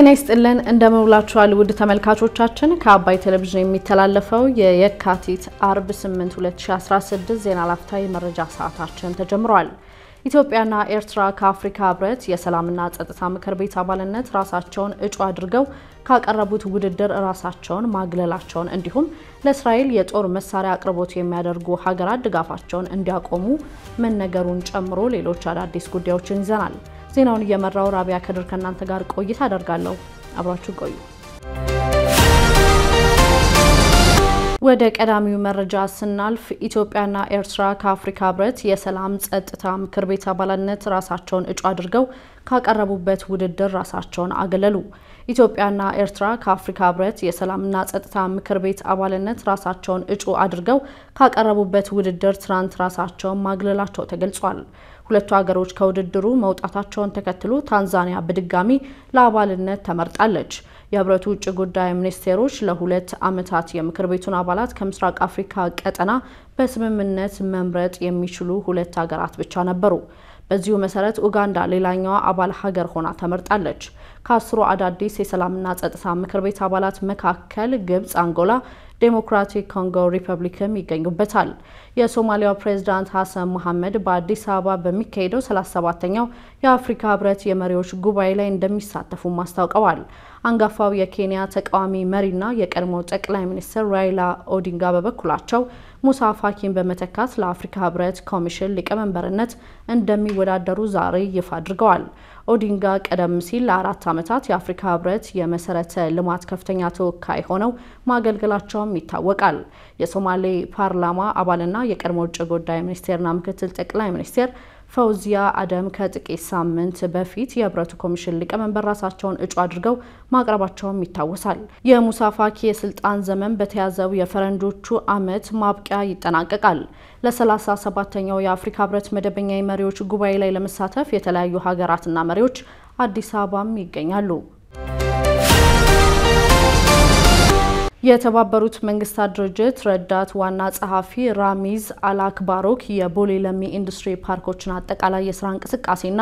ጤና ይስጥልን እንደምንውላችኋል ውድ ተመልካቾቻችን፣ ከአባይ ቴሌቪዥን የሚተላለፈው የየካቲት አርብ 8 2016 ዜና ላፍታ የመረጃ ሰዓታችን ተጀምሯል። ኢትዮጵያና ኤርትራ ከአፍሪካ ህብረት የሰላምና ጸጥታ ምክር ቤት አባልነት ራሳቸውን እጩ አድርገው ካቀረቡት ውድድር ራሳቸውን ማግለላቸውን እንዲሁም ለእስራኤል የጦር መሳሪያ አቅርቦት የሚያደርጉ ሀገራት ድጋፋቸውን እንዲያቆሙ መነገሩን ጨምሮ ሌሎች አዳዲስ ጉዳዮችን ይዘናል። ዜናውን እየመራው ራቢያ ከድር ከእናንተ ጋር ቆይታ አደርጋለሁ። አብራችሁ ቆዩ። ወደ ቀዳሚው መረጃ ስናልፍ ኢትዮጵያና ኤርትራ ከአፍሪካ ህብረት የሰላም ጸጥታ ምክር ቤት አባልነት ራሳቸውን እጩ አድርገው ካቀረቡበት ውድድር ራሳቸውን አገለሉ። ኢትዮጵያና ኤርትራ ከአፍሪካ ህብረት የሰላምና ጸጥታ ምክር ቤት አባልነት ራሳቸውን እጩ አድርገው ካቀረቡበት ውድድር ትናንት ራሳቸውን ማግለላቸው ተገልጿል። ሁለቱ ሀገሮች ከውድድሩ መውጣታቸውን ተከትሎ ታንዛኒያ በድጋሚ ለአባልነት ተመርጣለች። የህብረቱ ውጭ ጉዳይ ሚኒስቴሮች ለሁለት ዓመታት የምክር ቤቱን አባላት ከምስራቅ አፍሪካ ቀጠና በስምምነት መምረጥ የሚችሉ ሁለት ሀገራት ብቻ ነበሩ። በዚሁ መሰረት ኡጋንዳ ሌላኛዋ አባል ሀገር ሆና ተመርጣለች። ከአስሩ አዳዲስ የሰላምና ጸጥታ ምክር ቤት አባላት መካከል ግብጽ፣ አንጎላ፣ ዴሞክራቲክ ኮንጎ ሪፐብሊክም ይገኙበታል። የሶማሊያው ፕሬዝዳንት ሀሰን መሐመድ በአዲስ አበባ በሚካሄደው 37ኛው የአፍሪካ ህብረት የመሪዎች ጉባኤ ላይ እንደሚሳተፉ አስታውቀዋል። አንጋፋው የኬንያ ተቃዋሚ መሪና የቀድሞ ጠቅላይ ሚኒስትር ራይላ ኦዲንጋ በበኩላቸው ሙሳ ፋኪን በመተካት ለአፍሪካ ህብረት ኮሚሽን ሊቀመንበርነት እንደሚወዳደሩ ዛሬ ይፋ አድርገዋል። ኦዲንጋ ቀደም ሲል ለአራት ዓመታት የአፍሪካ ህብረት የመሰረተ ልማት ከፍተኛ ተወካይ ሆነው ማገልገላቸውም ይታወቃል። የሶማሌ ፓርላማ አባልና የቀድሞ ውጭ ጉዳይ ሚኒስቴርና ምክትል ጠቅላይ ሚኒስቴር ፈውዚያ አደም ከጥቂት ሳምንት በፊት የህብረቱ ኮሚሽን ሊቀመንበር ራሳቸውን እጩ አድርገው ማቅረባቸውም ይታወሳል። የሙሳ ፋኪ የስልጣን ዘመን በተያዘው የፈረንጆቹ ዓመት ማብቂያ ይጠናቀቃል። ለሰላሳ ሰባተኛው የአፍሪካ ህብረት መደበኛ የመሪዎች ጉባኤ ላይ ለመሳተፍ የተለያዩ ሀገራትና መሪዎች አዲስ አበባም ይገኛሉ። የተባበሩት መንግስታት ድርጅት ረዳት ዋና ጸሐፊ ራሚዝ አልአክባሮክ የቦሌ ለሚ ኢንዱስትሪ ፓርኮችን አጠቃላይ የስራ እንቅስቃሴና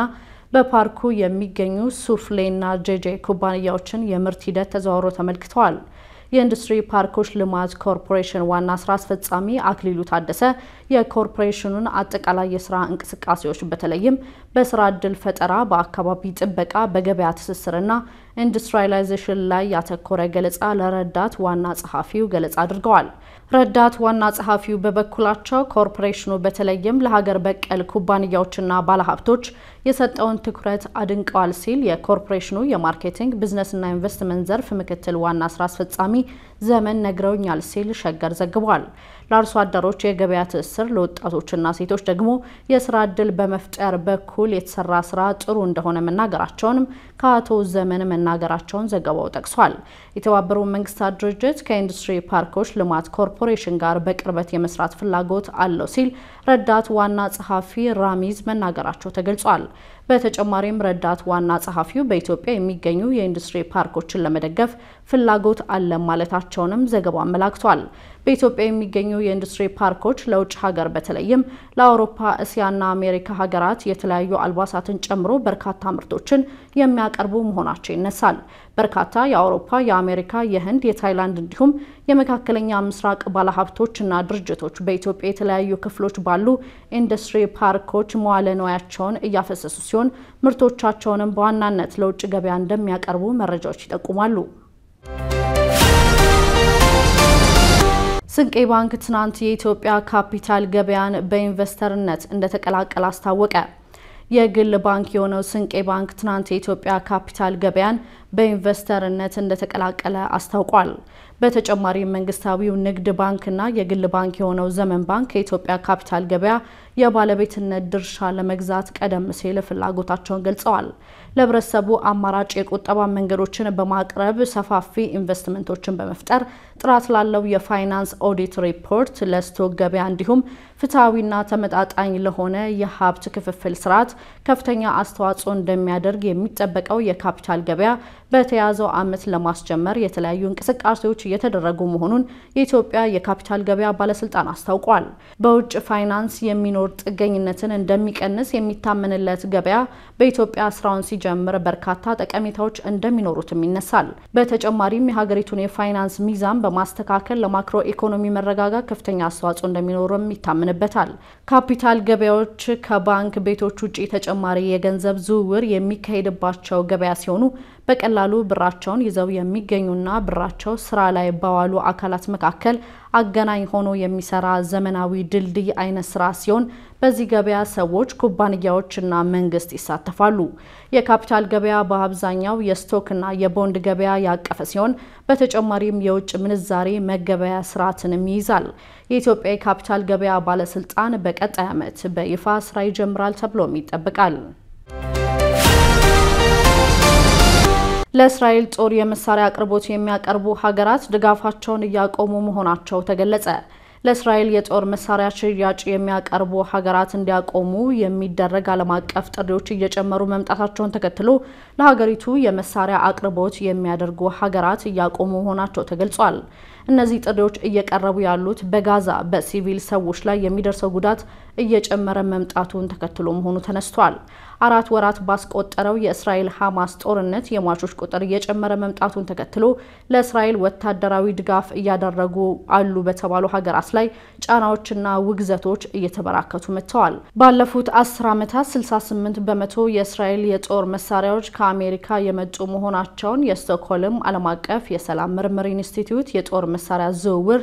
በፓርኩ የሚገኙ ሱፍሌና ጄጄ ኩባንያዎችን የምርት ሂደት ተዘዋውሮ ተመልክተዋል። የኢንዱስትሪ ፓርኮች ልማት ኮርፖሬሽን ዋና ስራ አስፈጻሚ አክሊሉ ታደሰ የኮርፖሬሽኑን አጠቃላይ የስራ እንቅስቃሴዎች በተለይም በስራ እድል ፈጠራ፣ በአካባቢ ጥበቃ፣ በገበያ ትስስርና ኢንዱስትሪላይዜሽን ላይ ያተኮረ ገለጻ ለረዳት ዋና ጸሐፊው ገለጻ አድርገዋል። ረዳት ዋና ጸሐፊው በበኩላቸው ኮርፖሬሽኑ በተለይም ለሀገር በቀል ኩባንያዎችና ባለሀብቶች የሰጠውን ትኩረት አድንቀዋል ሲል የኮርፖሬሽኑ የማርኬቲንግ ቢዝነስና ኢንቨስትመንት ዘርፍ ምክትል ዋና ስራ አስፈጻሚ ዘመን ነግረውኛል ሲል ሸገር ዘግቧል። ለአርሶ አደሮች የገበያ ትስስር፣ ለወጣቶችና ሴቶች ደግሞ የስራ እድል በመፍጠር በኩል የተሰራ ስራ ጥሩ እንደሆነ መናገራቸውንም ከአቶ ዘመን መናገራቸውን ዘገባው ጠቅሷል። የተባበሩ መንግስታት ድርጅት ከኢንዱስትሪ ፓርኮች ልማት ኮርፖ ኮርፖሬሽን ጋር በቅርበት የመስራት ፍላጎት አለው ሲል ረዳት ዋና ጸሐፊ ራሚዝ መናገራቸው ተገልጿል። በተጨማሪም ረዳት ዋና ጸሐፊው በኢትዮጵያ የሚገኙ የኢንዱስትሪ ፓርኮችን ለመደገፍ ፍላጎት አለ ማለታቸውንም ዘገባው አመላክቷል። በኢትዮጵያ የሚገኙ የኢንዱስትሪ ፓርኮች ለውጭ ሀገር በተለይም ለአውሮፓ፣ እስያና አሜሪካ ሀገራት የተለያዩ አልባሳትን ጨምሮ በርካታ ምርቶችን የሚያቀርቡ መሆናቸው ይነሳል። በርካታ የአውሮፓ፣ የአሜሪካ፣ የህንድ፣ የታይላንድ እንዲሁም የመካከለኛ ምስራቅ ባለሀብቶች እና ድርጅቶች በኢትዮጵያ የተለያዩ ክፍሎች ባሉ ኢንዱስትሪ ፓርኮች መዋለ ንዋያቸውን እያፈሰሱ ሲሆን ሲሆን ምርቶቻቸውንም በዋናነት ለውጭ ገበያ እንደሚያቀርቡ መረጃዎች ይጠቁማሉ። ስንቄ ባንክ ትናንት የኢትዮጵያ ካፒታል ገበያን በኢንቨስተርነት እንደተቀላቀለ አስታወቀ። የግል ባንክ የሆነው ስንቄ ባንክ ትናንት የኢትዮጵያ ካፒታል ገበያን በኢንቨስተርነት እንደተቀላቀለ አስታውቋል። በተጨማሪም መንግስታዊው ንግድ ባንክና የግል ባንክ የሆነው ዘመን ባንክ የኢትዮጵያ ካፒታል ገበያ የባለቤትነት ድርሻ ለመግዛት ቀደም ሲል ፍላጎታቸውን ገልጸዋል። ለህብረተሰቡ አማራጭ የቁጠባ መንገዶችን በማቅረብ ሰፋፊ ኢንቨስትመንቶችን በመፍጠር ጥራት ላለው የፋይናንስ ኦዲት ሪፖርት ለስቶክ ገበያ እንዲሁም ፍትሐዊና ተመጣጣኝ ለሆነ የሀብት ክፍፍል ስርዓት ከፍተኛ አስተዋጽኦ እንደሚያደርግ የሚጠበቀው የካፒታል ገበያ በተያዘው ዓመት ለማስጀመር የተለያዩ እንቅስቃሴዎች እየተደረጉ መሆኑን የኢትዮጵያ የካፒታል ገበያ ባለስልጣን አስታውቋል። በውጭ ፋይናንስ የሚኖር ጥገኝነትን እንደሚቀንስ የሚታመንለት ገበያ በኢትዮጵያ ስራውን ሲጀምር በርካታ ጠቀሜታዎች እንደሚኖሩትም ይነሳል። በተጨማሪም የሀገሪቱን የፋይናንስ ሚዛን በማስተካከል ለማክሮ ኢኮኖሚ መረጋጋት ከፍተኛ አስተዋጽኦ እንደሚኖርም ይታምንበታል። ካፒታል ገበያዎች ከባንክ ቤቶች ውጭ ተጨማሪ የገንዘብ ዝውውር የሚካሄድባቸው ገበያ ሲሆኑ በቀላሉ ብራቸውን ይዘው የሚገኙና ብራቸው ስራ ላይ በዋሉ አካላት መካከል አገናኝ ሆኖ የሚሰራ ዘመናዊ ድልድይ አይነት ስራ ሲሆን በዚህ ገበያ ሰዎች፣ ኩባንያዎችና መንግስት ይሳተፋሉ። የካፒታል ገበያ በአብዛኛው የስቶክና የቦንድ ገበያ ያቀፈ ሲሆን በተጨማሪም የውጭ ምንዛሬ መገበያ ስርዓትንም ይይዛል። የኢትዮጵያ የካፒታል ገበያ ባለስልጣን በቀጣይ ዓመት በይፋ ስራ ይጀምራል ተብሎም ይጠበቃል። ለእስራኤል ጦር የመሳሪያ አቅርቦት የሚያቀርቡ ሀገራት ድጋፋቸውን እያቆሙ መሆናቸው ተገለጸ። ለእስራኤል የጦር መሳሪያ ሽያጭ የሚያቀርቡ ሀገራት እንዲያቆሙ የሚደረግ ዓለም አቀፍ ጥሪዎች እየጨመሩ መምጣታቸውን ተከትሎ ለሀገሪቱ የመሳሪያ አቅርቦት የሚያደርጉ ሀገራት እያቆሙ መሆናቸው ተገልጿል። እነዚህ ጥሪዎች እየቀረቡ ያሉት በጋዛ በሲቪል ሰዎች ላይ የሚደርሰው ጉዳት እየጨመረ መምጣቱን ተከትሎ መሆኑ ተነስቷል። አራት ወራት ባስቆጠረው የእስራኤል ሐማስ ጦርነት የሟቾች ቁጥር እየጨመረ መምጣቱን ተከትሎ ለእስራኤል ወታደራዊ ድጋፍ እያደረጉ አሉ በተባሉ ሀገራት ላይ ጫናዎችና ውግዘቶች እየተበራከቱ መጥተዋል። ባለፉት አስር ዓመታት 68 በመቶ የእስራኤል የጦር መሳሪያዎች ከአሜሪካ የመጡ መሆናቸውን የስቶክሆልም ዓለም አቀፍ የሰላም ምርምር ኢንስቲትዩት የጦር መሳሪያ ዝውውር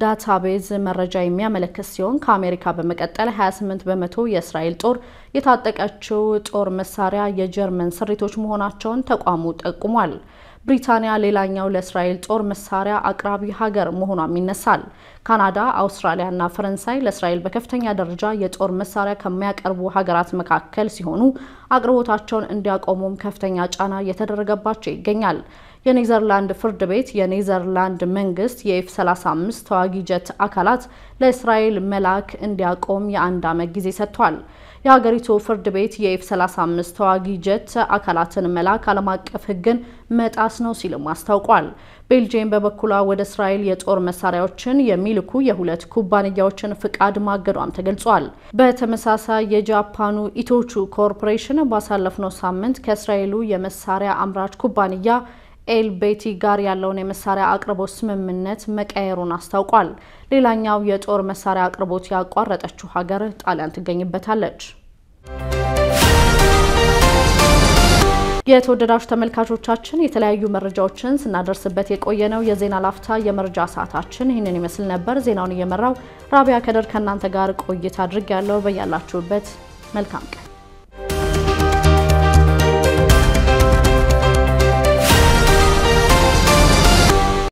ዳታቤዝ መረጃ የሚያመለክት ሲሆን ከአሜሪካ በመቀጠል 28 በመቶ የእስራኤል ጦር የታጠቀችው ጦር መሳሪያ የጀርመን ስሪቶች መሆናቸውን ተቋሙ ጠቁሟል። ብሪታንያ ሌላኛው ለእስራኤል ጦር መሳሪያ አቅራቢ ሀገር መሆኗም ይነሳል። ካናዳ፣ አውስትራሊያ እና ፈረንሳይ ለእስራኤል በከፍተኛ ደረጃ የጦር መሳሪያ ከሚያቀርቡ ሀገራት መካከል ሲሆኑ አቅርቦታቸውን እንዲያቆሙም ከፍተኛ ጫና እየተደረገባቸው ይገኛል። የኔዘርላንድ ፍርድ ቤት የኔዘርላንድ መንግስት የኤፍ 35 ተዋጊ ጀት አካላት ለእስራኤል መላክ እንዲያቆም የአንድ ዓመት ጊዜ ሰጥቷል። የሀገሪቱ ፍርድ ቤት የኤፍ 35 ተዋጊ ጀት አካላትን መላክ ዓለም አቀፍ ሕግን መጣስ ነው ሲልም አስታውቋል። ቤልጅየም በበኩሏ ወደ እስራኤል የጦር መሳሪያዎችን የሚልኩ የሁለት ኩባንያዎችን ፍቃድ ማገዷም ተገልጿል። በተመሳሳይ የጃፓኑ ኢቶቹ ኮርፖሬሽን ባሳለፍነው ሳምንት ከእስራኤሉ የመሳሪያ አምራች ኩባንያ ኤልቤቲ ጋር ያለውን የመሳሪያ አቅርቦት ስምምነት መቀየሩን አስታውቋል። ሌላኛው የጦር መሳሪያ አቅርቦት ያቋረጠችው ሀገር ጣሊያን ትገኝበታለች። የተወደዳችሁ ተመልካቾቻችን የተለያዩ መረጃዎችን ስናደርስበት የቆየነው የዜና ላፍታ የመረጃ ሰዓታችን ይህንን ይመስል ነበር። ዜናውን እየመራው ራቢያ ከደር ከእናንተ ጋር ቆይታ አድርግ ያለው በያላችሁበት መልካም ቀን